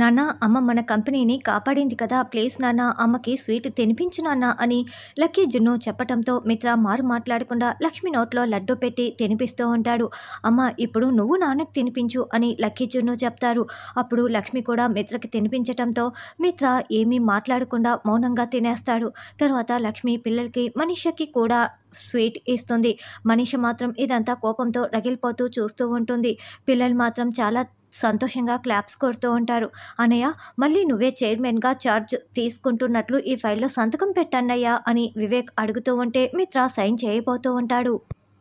నాన్న అమ్మ మన కంపెనీని కాపాడింది కదా ప్లేస్ నాన్న అమ్మకి స్వీట్ తినిపించు నాన్న అని లక్కీ జున్ను చెప్పటంతో మిత్ర మారు మాట్లాడకుండా లక్ష్మి నోట్లో లడ్డు పెట్టి తినిపిస్తూ ఉంటాడు అమ్మ ఇప్పుడు నువ్వు నాన్నకు తినిపించు అని లక్కీ జున్ను చెప్తారు అప్పుడు లక్ష్మి కూడా మిత్రకి తినిపించటంతో మిత్ర ఏమీ మాట్లాడకుండా మౌనంగా తినేస్తాడు తర్వాత లక్ష్మి పిల్లలకి మనిషికి కూడా స్వీట్ ఇస్తుంది మనిషి మాత్రం ఇదంతా కోపంతో రగిలిపోతూ చూస్తూ ఉంటుంది పిల్లలు మాత్రం చాలా సంతోషంగా క్లాప్స్ కొడుతూ ఉంటారు అనయ్య మళ్ళీ నువ్వే చైర్మన్గా చార్జ్ తీసుకుంటున్నట్లు ఈ ఫైల్లో సంతకం పెట్టన్నయ్యా అని వివేక్ అడుగుతూ ఉంటే మిత్ర సైన్ చేయబోతూ ఉంటాడు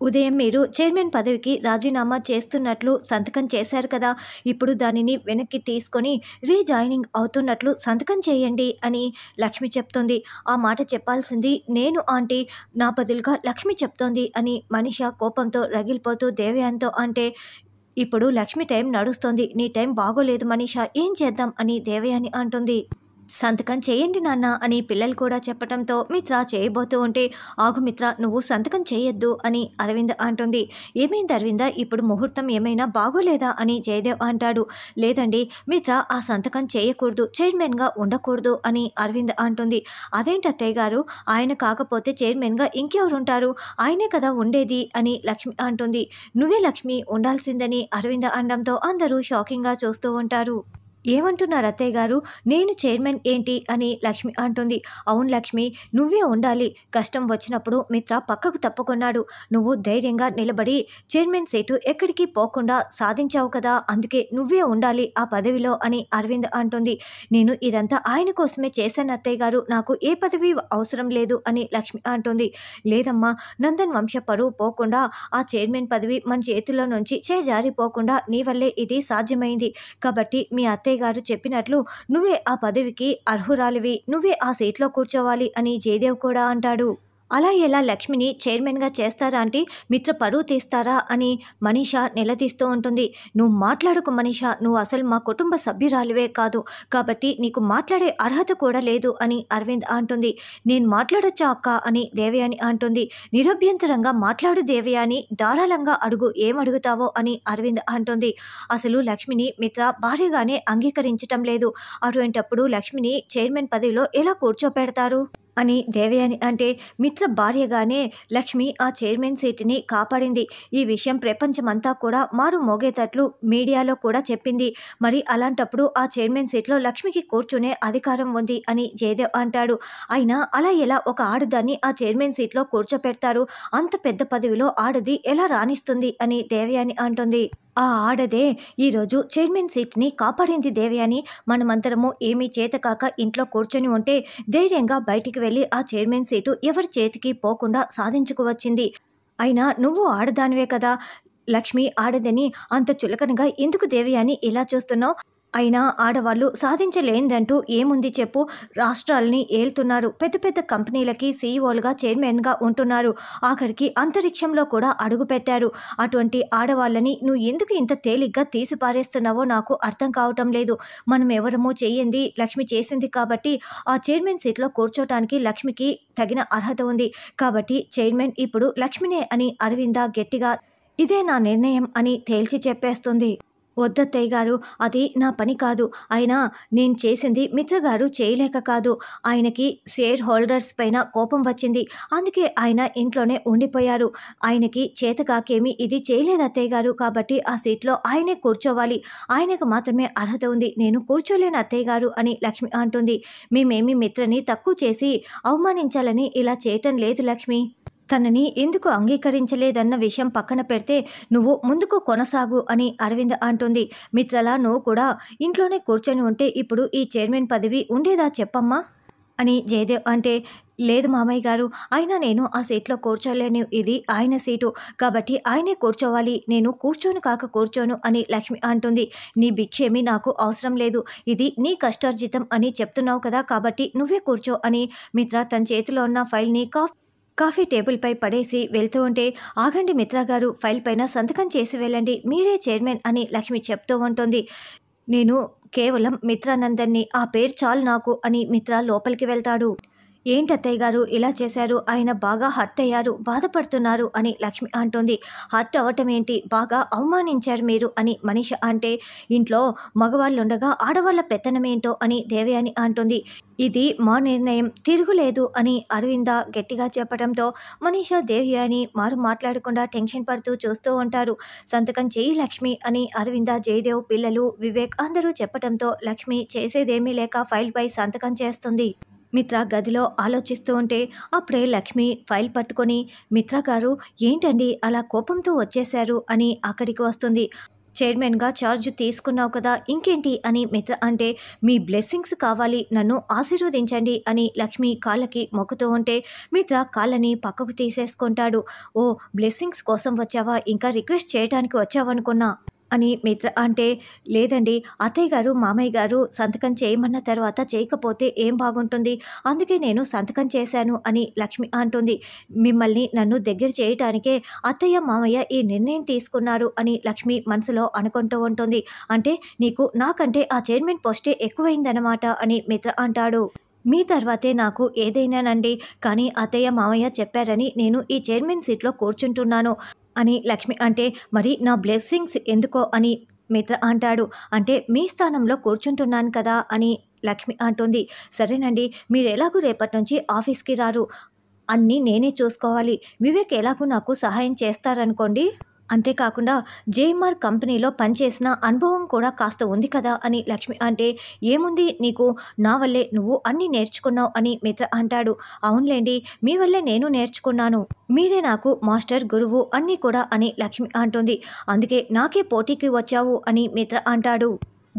ఉదయం మీరు చైర్మన్ పదవికి రాజీనామా చేస్తున్నట్లు సంతకం చేశారు కదా ఇప్పుడు దానిని వెనక్కి తీసుకొని రీజాయినింగ్ అవుతున్నట్లు సంతకం చేయండి అని లక్ష్మి చెప్తోంది ఆ మాట చెప్పాల్సింది నేను ఆంటీ నా బదులుగా లక్ష్మి చెప్తోంది అని మనిష కోపంతో రగిలిపోతూ దేవయాన్తో అంటే ఇప్పుడు లక్ష్మి టైం నడుస్తోంది నీ టైం బాగోలేదు మనీషా ఏం చేద్దాం అని దేవయాని అంటుంది సంతకం చేయండి నాన్న అని పిల్లలు కూడా చెప్పడంతో మిత్ర చేయబోతూ ఉంటే ఆగు మిత్ర నువ్వు సంతకం చేయొద్దు అని అరవింద్ అంటుంది ఏమైంది అరవింద ఇప్పుడు ముహూర్తం ఏమైనా బాగోలేదా అని జయదేవ్ అంటాడు లేదండి మిత్ర ఆ సంతకం చేయకూడదు చైర్మన్గా ఉండకూడదు అని అరవింద్ అంటుంది అదేంటి అత్తయ్య గారు ఆయన కాకపోతే చైర్మన్గా ఉంటారు ఆయనే కదా ఉండేది అని లక్ష్మి అంటుంది నువ్వే లక్ష్మి ఉండాల్సిందని అరవింద అనడంతో అందరూ షాకింగ్గా చూస్తూ ఉంటారు ఏమంటున్నారు అత్తయ్య గారు నేను చైర్మన్ ఏంటి అని లక్ష్మి అంటుంది అవును లక్ష్మి నువ్వే ఉండాలి కష్టం వచ్చినప్పుడు మిత్ర పక్కకు తప్పుకున్నాడు నువ్వు ధైర్యంగా నిలబడి చైర్మన్ సీటు ఎక్కడికి పోకుండా సాధించావు కదా అందుకే నువ్వే ఉండాలి ఆ పదవిలో అని అరవింద్ అంటుంది నేను ఇదంతా ఆయన కోసమే చేశాను అత్తయ్య గారు నాకు ఏ పదవి అవసరం లేదు అని లక్ష్మి అంటుంది లేదమ్మా నందన్ వంశ పరువు పోకుండా ఆ చైర్మన్ పదవి మన చేతిలో నుంచి చేజారిపోకుండా నీ వల్లే ఇది సాధ్యమైంది కాబట్టి మీ అత్తయ్య తాతయ్య గారు చెప్పినట్లు నువ్వే ఆ పదవికి అర్హురాలివి నువ్వే ఆ సీట్లో కూర్చోవాలి అని జయదేవ్ కూడా అంటాడు అలా ఎలా లక్ష్మిని చైర్మన్గా చేస్తారా అంటే మిత్ర పరువు తీస్తారా అని మనీష నిలదీస్తూ ఉంటుంది నువ్వు మాట్లాడుకు మనీష నువ్వు అసలు మా కుటుంబ సభ్యురాలివే కాదు కాబట్టి నీకు మాట్లాడే అర్హత కూడా లేదు అని అరవింద్ అంటుంది నేను మాట్లాడొచ్చా అక్క అని దేవయాని అంటుంది నిరభ్యంతరంగా మాట్లాడు దేవయాని ధారాళంగా అడుగు ఏమడుగుతావో అని అరవింద్ అంటుంది అసలు లక్ష్మిని మిత్ర భారీగానే అంగీకరించటం లేదు అటువంటప్పుడు లక్ష్మిని చైర్మన్ పదవిలో ఎలా కూర్చోపెడతారు అని దేవయాని అంటే మిత్ర భార్యగానే లక్ష్మి ఆ చైర్మన్ సీట్ని కాపాడింది ఈ విషయం ప్రపంచమంతా కూడా మారు మోగేటట్లు మీడియాలో కూడా చెప్పింది మరి అలాంటప్పుడు ఆ చైర్మన్ సీట్లో లక్ష్మికి కూర్చునే అధికారం ఉంది అని జయదేవ్ అంటాడు అయినా అలా ఎలా ఒక ఆడదాన్ని ఆ చైర్మన్ సీట్లో కూర్చోపెడతారు అంత పెద్ద పదవిలో ఆడది ఎలా రాణిస్తుంది అని దేవయాని అంటుంది ఆ ఆడదే ఈరోజు చైర్మన్ సీట్ని కాపాడింది దేవి అని మనమందరము ఏమీ చేతకాక ఇంట్లో కూర్చొని ఉంటే ధైర్యంగా బయటికి వెళ్ళి ఆ చైర్మన్ సీటు ఎవరి చేతికి పోకుండా సాధించుకువచ్చింది అయినా నువ్వు ఆడదానివే కదా లక్ష్మి ఆడదని అంత చులకనగా ఎందుకు దేవి అని ఇలా చూస్తున్నావు అయినా ఆడవాళ్ళు సాధించలేందంటూ ఏముంది చెప్పు రాష్ట్రాల్ని ఏల్తున్నారు పెద్ద పెద్ద కంపెనీలకి సీఈఓలుగా చైర్మన్గా ఉంటున్నారు ఆఖరికి అంతరిక్షంలో కూడా అడుగుపెట్టారు అటువంటి ఆడవాళ్ళని నువ్వు ఎందుకు ఇంత తేలిగ్గా తీసిపారేస్తున్నావో నాకు అర్థం కావటం లేదు మనం ఎవరమో చేయింది లక్ష్మి చేసింది కాబట్టి ఆ చైర్మన్ సీట్లో కూర్చోటానికి లక్ష్మికి తగిన అర్హత ఉంది కాబట్టి చైర్మన్ ఇప్పుడు లక్ష్మినే అని అరవింద గట్టిగా ఇదే నా నిర్ణయం అని తేల్చి చెప్పేస్తుంది వద్దత్తయ్య గారు అది నా పని కాదు అయినా నేను చేసింది మిత్రగారు చేయలేక కాదు ఆయనకి షేర్ హోల్డర్స్ పైన కోపం వచ్చింది అందుకే ఆయన ఇంట్లోనే ఉండిపోయారు ఆయనకి చేతకాకేమీ ఇది చేయలేదు అత్తయ్య గారు కాబట్టి ఆ సీట్లో ఆయనే కూర్చోవాలి ఆయనకు మాత్రమే అర్హత ఉంది నేను కూర్చోలేను అత్తయ్య గారు అని లక్ష్మి అంటుంది మేమేమి మిత్రని తక్కువ చేసి అవమానించాలని ఇలా చేయటం లేదు లక్ష్మి తనని ఎందుకు అంగీకరించలేదన్న విషయం పక్కన పెడితే నువ్వు ముందుకు కొనసాగు అని అరవింద్ అంటుంది మిత్రలా నువ్వు కూడా ఇంట్లోనే కూర్చొని ఉంటే ఇప్పుడు ఈ చైర్మన్ పదవి ఉండేదా చెప్పమ్మా అని జయదేవ్ అంటే లేదు మామయ్య గారు అయినా నేను ఆ సీట్లో కూర్చోలేను ఇది ఆయన సీటు కాబట్టి ఆయనే కూర్చోవాలి నేను కూర్చోను కాక కూర్చోను అని లక్ష్మి అంటుంది నీ భిక్షేమి నాకు అవసరం లేదు ఇది నీ కష్టార్జితం అని చెప్తున్నావు కదా కాబట్టి నువ్వే కూర్చో అని మిత్ర తన చేతిలో ఉన్న ఫైల్ని కాఫ్ కాఫీ టేబుల్పై పడేసి వెళ్తూ ఉంటే ఆగండి మిత్ర గారు ఫైల్ పైన సంతకం చేసి వెళ్ళండి మీరే చైర్మన్ అని లక్ష్మి చెప్తూ ఉంటుంది నేను కేవలం మిత్రానందన్ని ఆ పేరు చాలు నాకు అని మిత్ర లోపలికి వెళ్తాడు ఏంటి అత్తయ్య గారు ఇలా చేశారు ఆయన బాగా హర్ట్ అయ్యారు బాధపడుతున్నారు అని లక్ష్మి అంటుంది హర్ట్ అవ్వటం ఏంటి బాగా అవమానించారు మీరు అని మనిష అంటే ఇంట్లో మగవాళ్ళు ఉండగా ఆడవాళ్ళ పెత్తనమేంటో అని దేవయాని అంటుంది ఇది మా నిర్ణయం తిరుగులేదు అని అరవింద గట్టిగా చెప్పడంతో మనీష దేవయాని మారు మాట్లాడకుండా టెన్షన్ పడుతూ చూస్తూ ఉంటారు సంతకం చేయి లక్ష్మి అని అరవింద జయదేవ్ పిల్లలు వివేక్ అందరూ చెప్పడంతో లక్ష్మి చేసేదేమీ లేక ఫైల్పై సంతకం చేస్తుంది మిత్ర గదిలో ఆలోచిస్తూ ఉంటే అప్పుడే లక్ష్మి ఫైల్ పట్టుకొని మిత్ర గారు ఏంటండి అలా కోపంతో వచ్చేశారు అని అక్కడికి వస్తుంది చైర్మన్గా ఛార్జ్ తీసుకున్నావు కదా ఇంకేంటి అని మిత్ర అంటే మీ బ్లెస్సింగ్స్ కావాలి నన్ను ఆశీర్వదించండి అని లక్ష్మి కాళ్ళకి మొక్కుతూ ఉంటే మిత్ర కాళ్ళని పక్కకు తీసేసుకుంటాడు ఓ బ్లెస్సింగ్స్ కోసం వచ్చావా ఇంకా రిక్వెస్ట్ చేయడానికి వచ్చావనుకున్నా అని మిత్ర అంటే లేదండి అత్తయ్య గారు మామయ్య గారు సంతకం చేయమన్న తర్వాత చేయకపోతే ఏం బాగుంటుంది అందుకే నేను సంతకం చేశాను అని లక్ష్మి అంటుంది మిమ్మల్ని నన్ను దగ్గర చేయటానికే అత్తయ్య మామయ్య ఈ నిర్ణయం తీసుకున్నారు అని లక్ష్మి మనసులో అనుకుంటూ ఉంటుంది అంటే నీకు నాకంటే ఆ చైర్మన్ పోస్టే ఎక్కువైందన్నమాట అని మిత్ర అంటాడు మీ తర్వాతే నాకు ఏదైనానండి కానీ అత్తయ్య మామయ్య చెప్పారని నేను ఈ చైర్మన్ సీట్లో కూర్చుంటున్నాను అని లక్ష్మి అంటే మరి నా బ్లెస్సింగ్స్ ఎందుకో అని మిత్ర అంటాడు అంటే మీ స్థానంలో కూర్చుంటున్నాను కదా అని లక్ష్మి అంటుంది సరేనండి మీరు ఎలాగూ రేపటి నుంచి ఆఫీస్కి రారు అన్నీ నేనే చూసుకోవాలి వివేక్ ఎలాగూ నాకు సహాయం చేస్తారనుకోండి అంతేకాకుండా జేఎంఆర్ కంపెనీలో పనిచేసిన అనుభవం కూడా కాస్త ఉంది కదా అని లక్ష్మి అంటే ఏముంది నీకు నా వల్లే నువ్వు అన్నీ నేర్చుకున్నావు అని మిత్ర అంటాడు అవునులేండి మీ వల్లే నేను నేర్చుకున్నాను మీరే నాకు మాస్టర్ గురువు అన్నీ కూడా అని లక్ష్మి అంటుంది అందుకే నాకే పోటీకి వచ్చావు అని మిత్ర అంటాడు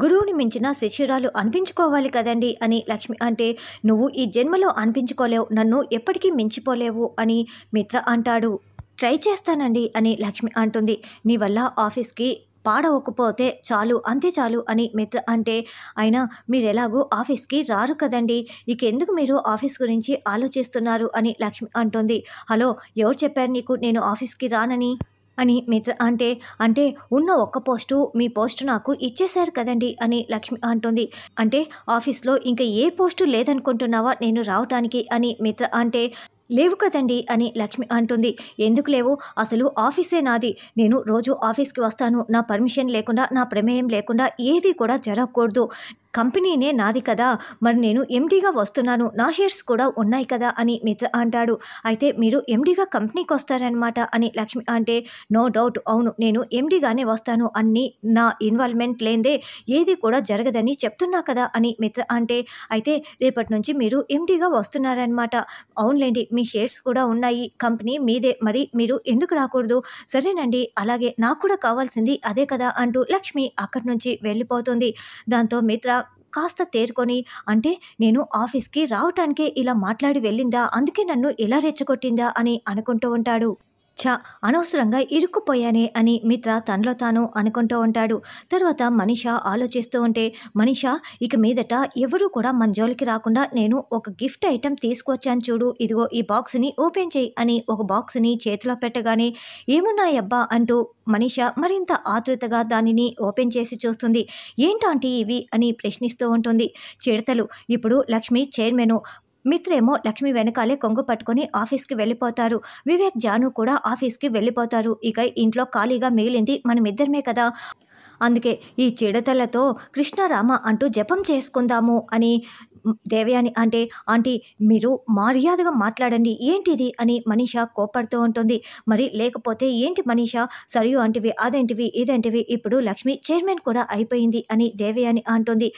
గురువుని మించిన శిష్యురాలు అనిపించుకోవాలి కదండి అని లక్ష్మి అంటే నువ్వు ఈ జన్మలో అనిపించుకోలేవు నన్ను ఎప్పటికీ మించిపోలేవు అని మిత్ర అంటాడు ట్రై చేస్తానండి అని లక్ష్మి అంటుంది నీ వల్ల ఆఫీస్కి పాడవకపోతే చాలు అంతే చాలు అని మిత్ర అంటే అయినా మీరు ఎలాగూ ఆఫీస్కి రారు కదండి ఇకెందుకు మీరు ఆఫీస్ గురించి ఆలోచిస్తున్నారు అని లక్ష్మి అంటుంది హలో ఎవరు చెప్పారు నీకు నేను ఆఫీస్కి రానని అని మిత్ర అంటే అంటే ఉన్న ఒక్క పోస్టు మీ పోస్టు నాకు ఇచ్చేశారు కదండి అని లక్ష్మి అంటుంది అంటే ఆఫీస్లో ఇంకా ఏ పోస్టు లేదనుకుంటున్నావా నేను రావటానికి అని మిత్ర అంటే లేవు కదండి అని లక్ష్మి అంటుంది ఎందుకు లేవు అసలు ఆఫీసే నాది నేను రోజు ఆఫీస్కి వస్తాను నా పర్మిషన్ లేకుండా నా ప్రమేయం లేకుండా ఏది కూడా జరగకూడదు కంపెనీనే నాది కదా మరి నేను ఎండీగా వస్తున్నాను నా షేర్స్ కూడా ఉన్నాయి కదా అని మిత్ర అంటాడు అయితే మీరు ఎండీగా కంపెనీకి వస్తారనమాట అని లక్ష్మి అంటే నో డౌట్ అవును నేను ఎండీగానే వస్తాను అన్ని నా ఇన్వాల్వ్మెంట్ లేదే ఏది కూడా జరగదని చెప్తున్నా కదా అని మిత్ర అంటే అయితే రేపటి నుంచి మీరు ఎండీగా వస్తున్నారనమాట అవునులేండి మీ షేర్స్ కూడా ఉన్నాయి కంపెనీ మీదే మరి మీరు ఎందుకు రాకూడదు సరేనండి అలాగే నాకు కూడా కావాల్సింది అదే కదా అంటూ లక్ష్మి అక్కడి నుంచి వెళ్ళిపోతుంది దాంతో మిత్ర కాస్త తేరుకొని అంటే నేను ఆఫీస్కి రావటానికే ఇలా మాట్లాడి వెళ్ళిందా అందుకే నన్ను ఇలా రెచ్చగొట్టిందా అని అనుకుంటూ ఉంటాడు చా అనవసరంగా ఇరుక్కుపోయానే అని మిత్ర తనలో తాను అనుకుంటూ ఉంటాడు తర్వాత మనిష ఆలోచిస్తూ ఉంటే మనిష ఇక మీదట ఎవరూ కూడా మన జోలికి రాకుండా నేను ఒక గిఫ్ట్ ఐటెం తీసుకొచ్చాను చూడు ఇదిగో ఈ బాక్స్ని ఓపెన్ చేయి అని ఒక బాక్స్ని చేతిలో పెట్టగానే ఏమున్నాయబ్బా అంటూ మనిష మరింత ఆతృతగా దానిని ఓపెన్ చేసి చూస్తుంది ఏంటంటే ఇవి అని ప్రశ్నిస్తూ ఉంటుంది చిడతలు ఇప్పుడు లక్ష్మి చైర్మను మిత్రేమో లక్ష్మి వెనకాలే కొంగు పట్టుకుని ఆఫీస్కి వెళ్ళిపోతారు వివేక్ జాను కూడా ఆఫీస్కి వెళ్ళిపోతారు ఇక ఇంట్లో ఖాళీగా మిగిలింది మనమిద్దరమే కదా అందుకే ఈ చీడతలతో కృష్ణరామ అంటూ జపం చేసుకుందాము అని దేవయాని అంటే ఆంటీ మీరు మర్యాదగా మాట్లాడండి ఏంటిది అని మనీష కోపడుతూ ఉంటుంది మరి లేకపోతే ఏంటి మనీష సరియు అంటివి అదేంటివి ఇదేంటివి ఇప్పుడు లక్ష్మి చైర్మన్ కూడా అయిపోయింది అని దేవయాని అంటుంది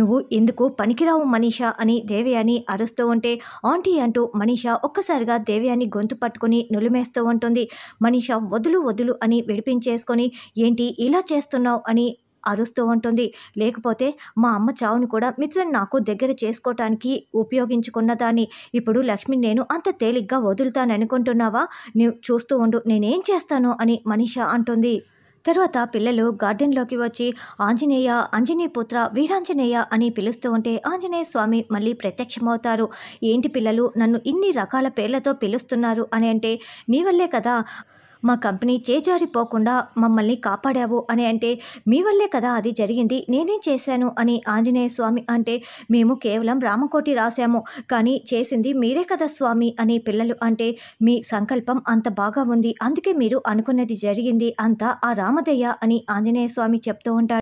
నువ్వు ఎందుకు పనికిరావు మనీషా అని దేవయాని అరుస్తూ ఉంటే ఆంటీ అంటూ మనీషా ఒక్కసారిగా దేవయాని గొంతు పట్టుకుని నులిమేస్తూ ఉంటుంది మనీషా వదులు వదులు అని విడిపించేసుకొని ఏంటి ఇలా చేస్తున్నావు అని అరుస్తూ ఉంటుంది లేకపోతే మా అమ్మ చావును కూడా మిత్రుని నాకు దగ్గర చేసుకోవటానికి ఉపయోగించుకున్న దాన్ని ఇప్పుడు లక్ష్మి నేను అంత తేలిగ్గా వదులుతాననుకుంటున్నావా నువ్వు చూస్తూ ఉండు నేనేం చేస్తాను అని మనీషా అంటుంది తర్వాత పిల్లలు గార్డెన్లోకి వచ్చి ఆంజనేయ ఆంజనేయ పుత్ర వీరాంజనేయ అని పిలుస్తూ ఉంటే ఆంజనేయ స్వామి మళ్ళీ ప్రత్యక్షమవుతారు ఏంటి పిల్లలు నన్ను ఇన్ని రకాల పేర్లతో పిలుస్తున్నారు అని అంటే నీ వల్లే కదా మా కంపెనీ చేజారిపోకుండా మమ్మల్ని కాపాడావు అని అంటే మీ వల్లే కదా అది జరిగింది నేనేం చేశాను అని ఆంజనేయ స్వామి అంటే మేము కేవలం రామకోటి రాశాము కానీ చేసింది మీరే కదా స్వామి అని పిల్లలు అంటే మీ సంకల్పం అంత బాగా ఉంది అందుకే మీరు అనుకున్నది జరిగింది అంతా ఆ రామదయ్య అని ఆంజనేయ స్వామి చెప్తూ ఉంటాడు